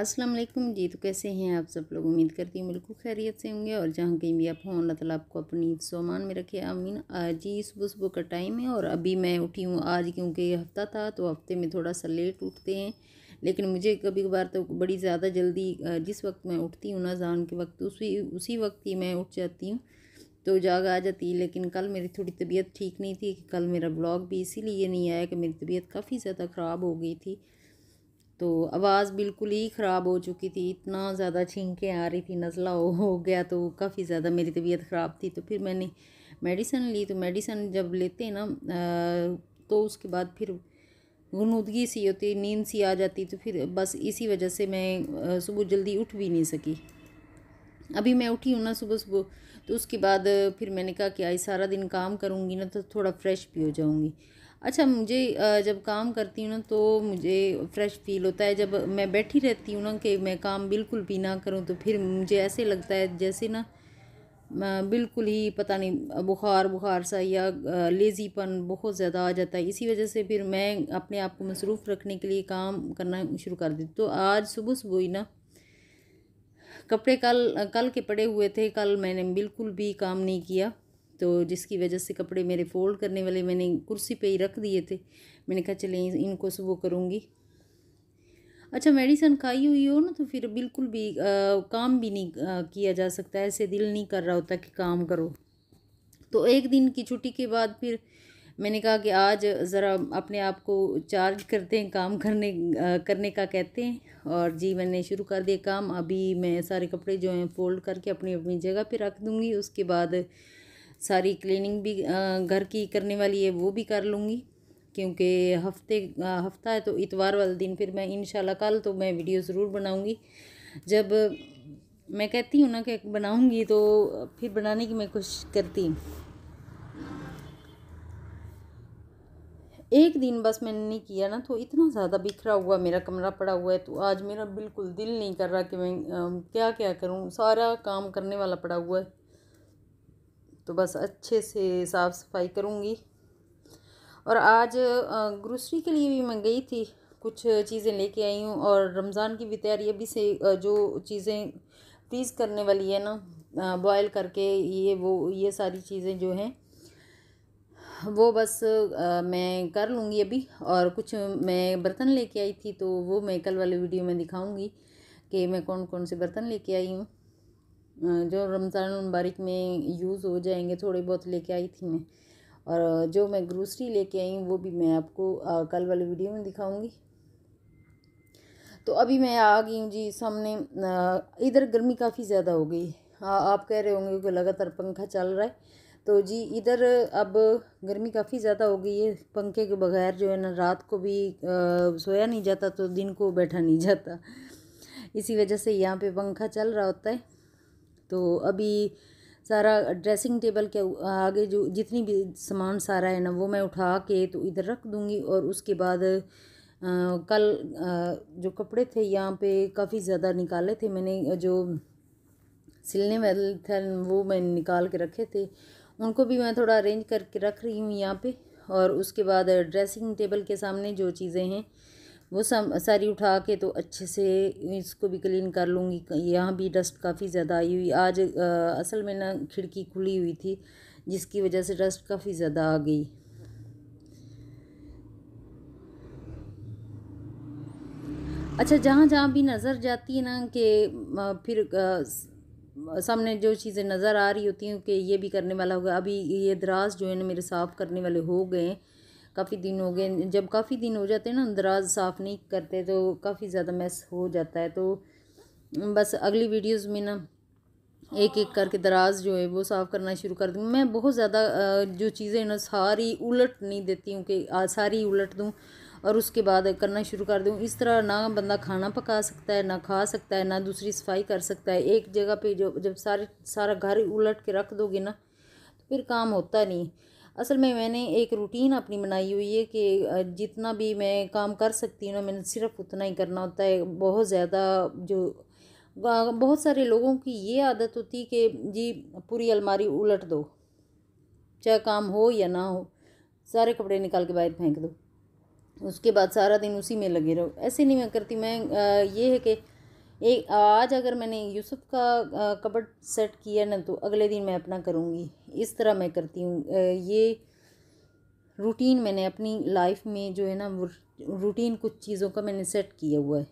अस्सलाम वालेकुम जी तो कैसे हैं आप सब लोग उम्मीद करती हूँ बिल्कुल खैरियत से होंगे और जहाँ कहीं भी आप हों अल्लाह ताला आपको अपनी सामान में रखे आमीन आज ही सुबह सुबह का टाइम है और अभी मैं उठी हूँ आज क्योंकि हफ्ता था तो हफ्ते में थोड़ा सा लेट उठते हैं लेकिन मुझे कभी कभार तो बड़ी ज़्यादा जल्दी जिस वक्त मैं उठती हूँ ना जान के वक्त उसी उसी वक्त ही मैं उठ जाती हूँ तो जाग आ जाती लेकिन कल मेरी थोड़ी तबीयत ठीक नहीं थी कल मेरा ब्लॉग भी इसीलिए नहीं आया कि मेरी तबीयत काफ़ी ज़्यादा ख़राब हो गई थी तो आवाज़ बिल्कुल ही ख़राब हो चुकी थी इतना ज़्यादा छींकें आ रही थी नज़ला हो, हो गया तो काफ़ी ज़्यादा मेरी तबीयत ख़राब थी तो फिर मैंने मेडिसन ली तो मेडिसन जब लेते हैं ना तो उसके बाद फिर गनूदगी सी होती नींद सी आ जाती तो फिर बस इसी वजह से मैं सुबह जल्दी उठ भी नहीं सकी अभी मैं उठी हूँ ना सुबह सुबह तो उसके बाद फिर मैंने कहा कि आज सारा दिन काम करूँगी ना तो थोड़ा फ्रेश भी हो जाऊँगी अच्छा मुझे जब काम करती हूँ ना तो मुझे फ्रेश फील होता है जब मैं बैठी रहती हूँ ना कि मैं काम बिल्कुल भी ना करूँ तो फिर मुझे ऐसे लगता है जैसे ना बिल्कुल ही पता नहीं बुखार बुखार सा या लेज़ीपन बहुत ज़्यादा आ जाता है इसी वजह से फिर मैं अपने आप को मसरूफ़ रखने के लिए काम करना शुरू कर देती तो आज सुबह सुबह ही ना कपड़े कल कल के पड़े हुए थे कल मैंने बिल्कुल भी काम नहीं किया तो जिसकी वजह से कपड़े मेरे फोल्ड करने वाले मैंने कुर्सी पे ही रख दिए थे मैंने कहा चले इनको सुबह करूँगी अच्छा मेडिसन खाई हुई हो ना तो फिर बिल्कुल भी आ, काम भी नहीं आ, किया जा सकता ऐसे दिल नहीं कर रहा होता कि काम करो तो एक दिन की छुट्टी के बाद फिर मैंने कहा कि आज ज़रा अपने आप को चार्ज करते हैं काम करने आ, करने का कहते हैं और जी मैंने शुरू कर दिया काम अभी मैं सारे कपड़े जो हैं फोल्ड करके अपनी अपनी जगह पे रख दूँगी उसके बाद सारी क्लीनिंग भी घर की करने वाली है वो भी कर लूँगी क्योंकि हफ्ते हफ्ता है तो इतवार वाले दिन फिर मैं इन कल तो मैं वीडियो ज़रूर बनाऊँगी जब मैं कहती हूँ ना कि बनाऊँगी तो फिर बनाने की मैं कोशिश करती हूँ एक दिन बस मैंने नहीं किया ना तो इतना ज़्यादा बिखरा हुआ मेरा कमरा पड़ा हुआ है तो आज मेरा बिल्कुल दिल नहीं कर रहा कि मैं आ, क्या क्या करूँ सारा काम करने वाला पड़ा हुआ है तो बस अच्छे से साफ़ सफाई करूँगी और आज ग्रोसरी के लिए भी मैं गई थी कुछ चीज़ें लेके आई हूँ और रमज़ान की भी तैयारी अभी से जो चीज़ें फ्रीज़ करने वाली है ना बॉयल करके ये वो ये सारी चीज़ें जो हैं वो बस आ, मैं कर लूँगी अभी और कुछ मैं बर्तन लेके आई थी तो वो मैं कल वाले वीडियो में दिखाऊँगी कि मैं कौन कौन से बर्तन लेके आई हूँ जो रमज़ान मुबारक में यूज़ हो जाएंगे थोड़े बहुत लेके आई थी मैं और जो मैं ग्रोसरी लेके आई वो भी मैं आपको कल वाली वीडियो में दिखाऊंगी तो अभी मैं आ गई हूँ जी सामने इधर गर्मी काफ़ी ज़्यादा हो गई आप कह रहे होंगे कि लगातार पंखा चल रहा है तो जी इधर अब गर्मी काफ़ी ज़्यादा हो गई है पंखे के बगैर जो है ना रात को भी आ, सोया नहीं जाता तो दिन को बैठा नहीं जाता इसी वजह से यहाँ पे पंखा चल रहा होता है तो अभी सारा ड्रेसिंग टेबल के आगे जो जितनी भी सामान सारा है ना वो मैं उठा के तो इधर रख दूँगी और उसके बाद आ, कल आ, जो कपड़े थे यहाँ पे काफ़ी ज़्यादा निकाले थे मैंने जो सिलने वाले थे वो मैंने निकाल के रखे थे उनको भी मैं थोड़ा अरेंज करके रख रही हूँ यहाँ पे और उसके बाद ड्रेसिंग टेबल के सामने जो चीज़ें हैं वो सब सारी उठा के तो अच्छे से इसको भी क्लीन कर लूँगी यहाँ भी डस्ट काफ़ी ज़्यादा आई हुई आज आ, असल में ना खिड़की खुली हुई थी जिसकी वजह से डस्ट काफ़ी ज़्यादा आ गई अच्छा जहाँ जहाँ भी नज़र जाती है ना कि फिर आ, सामने जो चीज़ें नज़र आ रही होती हैं कि ये भी करने वाला होगा अभी ये दराज जो है ना मेरे साफ़ करने वाले हो गए हैं काफ़ी दिन हो गए जब काफ़ी दिन हो जाते हैं ना दराज साफ़ नहीं करते तो काफ़ी ज़्यादा मैस हो जाता है तो बस अगली वीडियोज़ में ना एक एक करके दराज जो है वो साफ़ करना शुरू कर दूँ मैं बहुत ज़्यादा जो चीज़ें ना सारी उलट नहीं देती हूँ कि सारी उलट दूँ और उसके बाद करना शुरू कर दूँ इस तरह ना बंदा खाना पका सकता है ना खा सकता है ना दूसरी सफाई कर सकता है एक जगह पे जो जब सारे सारा घर उलट के रख दोगे ना तो फिर काम होता नहीं असल में मैंने एक रूटीन अपनी बनाई हुई है कि जितना भी मैं काम कर सकती हूँ ना मैंने सिर्फ उतना ही करना होता है बहुत ज़्यादा जो बहुत सारे लोगों की ये आदत होती है कि जी पूरी अलमारी उलट दो चाहे काम हो या ना हो सारे कपड़े निकाल के बाहर फेंक दो उसके बाद सारा दिन उसी में लगे रहो ऐसे नहीं मैं करती मैं ये है कि एक आज अगर मैंने यूसुफ का कबर्ड सेट किया ना तो अगले दिन मैं अपना करूँगी इस तरह मैं करती हूँ ये रूटीन मैंने अपनी लाइफ में जो है ना रूटीन कुछ चीज़ों का मैंने सेट किया हुआ है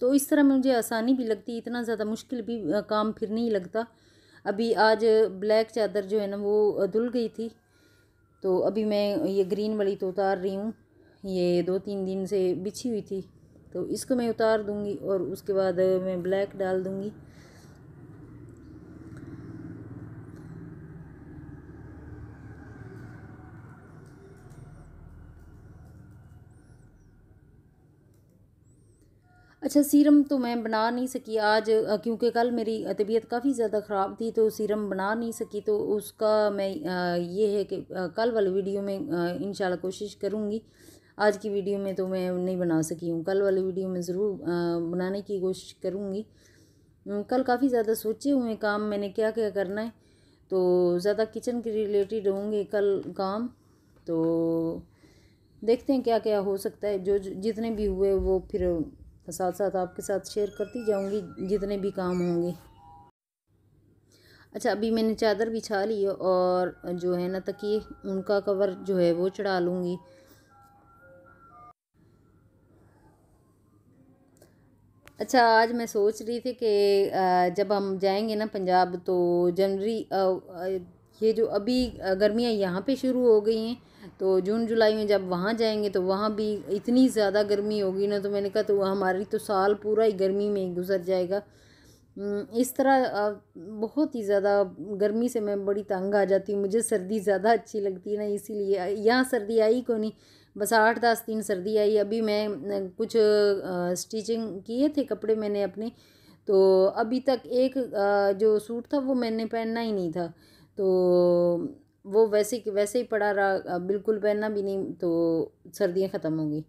तो इस तरह मुझे आसानी भी लगती इतना ज़्यादा मुश्किल भी काम फिर नहीं लगता अभी आज ब्लैक चादर जो है ना वो धुल गई थी तो अभी मैं ये ग्रीन वाली तो उतार रही हूँ ये दो तीन दिन से बिछी हुई थी तो इसको मैं उतार दूंगी और उसके बाद मैं ब्लैक डाल दूंगी अच्छा सीरम तो मैं बना नहीं सकी आज क्योंकि कल मेरी तबीयत काफ़ी ज़्यादा ख़राब थी तो सीरम बना नहीं सकी तो उसका मैं ये है कि कल वाली वीडियो में इंशाल्लाह कोशिश करूँगी आज की वीडियो में तो मैं नहीं बना सकी हूँ कल वाली वीडियो में ज़रूर बनाने की कोशिश करूँगी कल काफ़ी ज़्यादा सोचे हुए काम मैंने क्या क्या करना है तो ज़्यादा किचन के रिलेटेड होंगे कल काम तो देखते हैं क्या क्या हो सकता है जो जितने भी हुए वो फिर साथ साथ आपके साथ शेयर करती जाऊंगी जितने भी काम होंगे अच्छा अभी मैंने चादर बिछा ली है और जो है ना तकिए उनका कवर जो है वो चढ़ा लूँगी अच्छा आज मैं सोच रही थी कि जब हम जाएंगे ना पंजाब तो जनवरी ये जो अभी गर्मियाँ यहाँ पे शुरू हो गई हैं तो जून जुलाई में जब वहाँ जाएंगे तो वहाँ भी इतनी ज़्यादा गर्मी होगी ना तो मैंने कहा तो हमारी तो साल पूरा ही गर्मी में ही गुजर जाएगा इस तरह बहुत ही ज़्यादा गर्मी से मैं बड़ी तंग आ जाती हूँ मुझे सर्दी ज़्यादा अच्छी लगती है ना इसीलिए यहाँ सर्दी आई को नहीं बस आठ दस दिन सर्दी आई अभी मैं कुछ स्टिचिंग किए थे कपड़े मैंने अपने तो अभी तक एक जो सूट था वो मैंने पहनना ही नहीं था तो वो वैसे वैसे ही पड़ा रहा बिल्कुल पहनना भी नहीं तो सर्दियाँ ख़त्म हो गई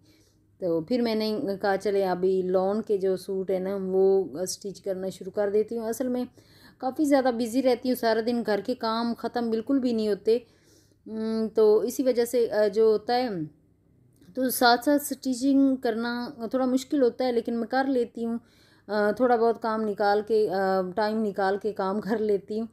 तो फिर मैंने कहा चले अभी लॉन के जो सूट है ना वो स्टिच करना शुरू कर देती हूँ असल में काफ़ी ज़्यादा बिज़ी रहती हूँ सारा दिन घर के काम ख़त्म बिल्कुल भी नहीं होते तो इसी वजह से जो होता है तो साथ साथ स्टिचिंग करना थोड़ा मुश्किल होता है लेकिन मैं कर लेती हूँ थोड़ा बहुत काम निकाल के टाइम निकाल के काम कर लेती हूँ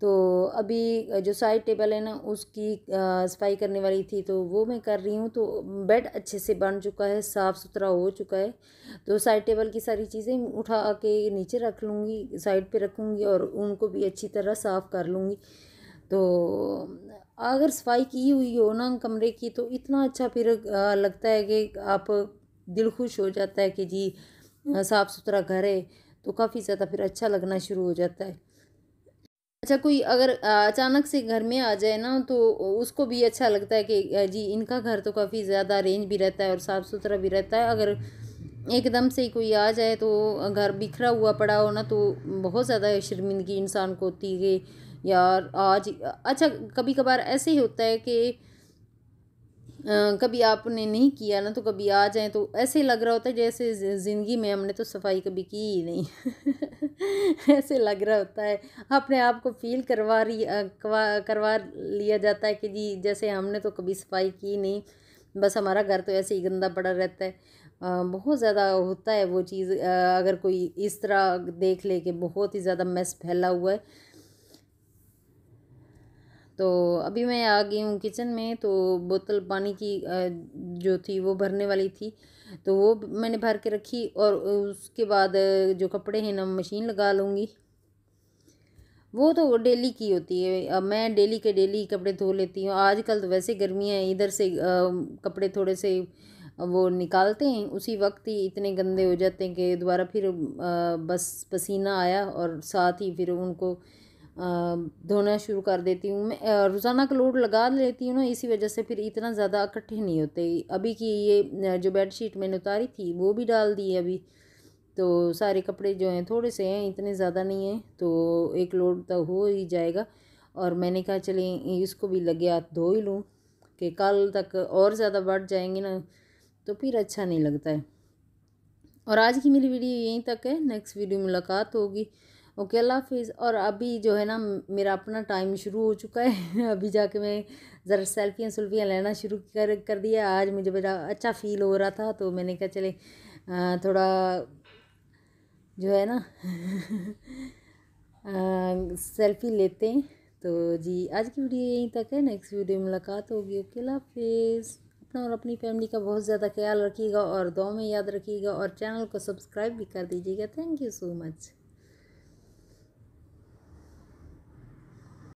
तो अभी जो साइड टेबल है ना उसकी सफाई करने वाली थी तो वो मैं कर रही हूँ तो बेड अच्छे से बन चुका है साफ़ सुथरा हो चुका है तो साइड टेबल की सारी चीज़ें उठा के नीचे रख लूँगी साइड पे रखूँगी और उनको भी अच्छी तरह साफ़ कर लूँगी तो अगर सफाई की हुई हो ना कमरे की तो इतना अच्छा फिर लगता है कि आप दिल खुश हो जाता है कि जी साफ़ सुथरा घर है तो काफ़ी ज़्यादा फिर अच्छा लगना शुरू हो जाता है अच्छा कोई अगर अचानक से घर में आ जाए ना तो उसको भी अच्छा लगता है कि जी इनका घर तो काफ़ी ज़्यादा अरेंज भी रहता है और साफ़ सुथरा भी रहता है अगर एकदम से कोई आ जाए तो घर बिखरा हुआ पड़ा हो ना तो बहुत ज़्यादा शर्मिंदगी इंसान को होती है यार आज अच्छा कभी कभार ऐसे ही होता है कि कभी आपने नहीं किया ना तो कभी आ जाए तो ऐसे लग रहा होता है जैसे ज़िंदगी में हमने तो सफाई कभी की ही नहीं ऐसे लग रहा होता है अपने आप को फील करवा रही करवा लिया जाता है कि जी जैसे हमने तो कभी सफाई की नहीं बस हमारा घर तो ऐसे ही गंदा पड़ा रहता है बहुत ज़्यादा होता है वो चीज़ अगर कोई इस तरह देख ले कि बहुत ही ज़्यादा मैस फैला हुआ है तो अभी मैं आ गई हूँ किचन में तो बोतल पानी की जो थी वो भरने वाली थी तो वो मैंने भर के रखी और उसके बाद जो कपड़े हैं ना मशीन लगा लूँगी वो तो डेली की होती है अब मैं डेली के डेली कपड़े धो लेती हूँ आजकल तो वैसे गर्मी है इधर से कपड़े थोड़े से वो निकालते हैं उसी वक्त ही इतने गंदे हो जाते हैं कि दोबारा फिर बस पसीना आया और साथ ही फिर उनको धोना शुरू कर देती हूँ मैं रोज़ाना का लोड लगा लेती हूँ ना इसी वजह से फिर इतना ज़्यादा इकट्ठे नहीं होते अभी की ये जो बेड शीट मैंने उतारी थी वो भी डाल दी है अभी तो सारे कपड़े जो हैं थोड़े से हैं इतने ज़्यादा नहीं हैं तो एक लोड तो हो ही जाएगा और मैंने कहा चले इसको भी लगे हाथ धो ही लूँ कि कल तक और ज़्यादा बढ़ जाएंगे ना तो फिर अच्छा नहीं लगता है और आज की मेरी वीडियो यहीं तक है नेक्स्ट वीडियो मुलाकात होगी ओके अल्लाह हाफिज़ और अभी जो है ना मेरा अपना टाइम शुरू हो चुका है अभी जाके मैं ज़रा सेल्फियाँ सुल्फियाँ लेना शुरू कर कर दिया आज मुझे बड़ा अच्छा फील हो रहा था तो मैंने कहा चले थोड़ा जो है ना सेल्फी लेते हैं तो जी आज की वीडियो यहीं तक है नेक्स्ट वीडियो में मुलाकात होगी ओके हाफिज़ अपना और अपनी फैमिली का बहुत ज़्यादा ख्याल रखिएगा और दो में याद रखिएगा और चैनल को सब्सक्राइब भी कर दीजिएगा थैंक यू सो मच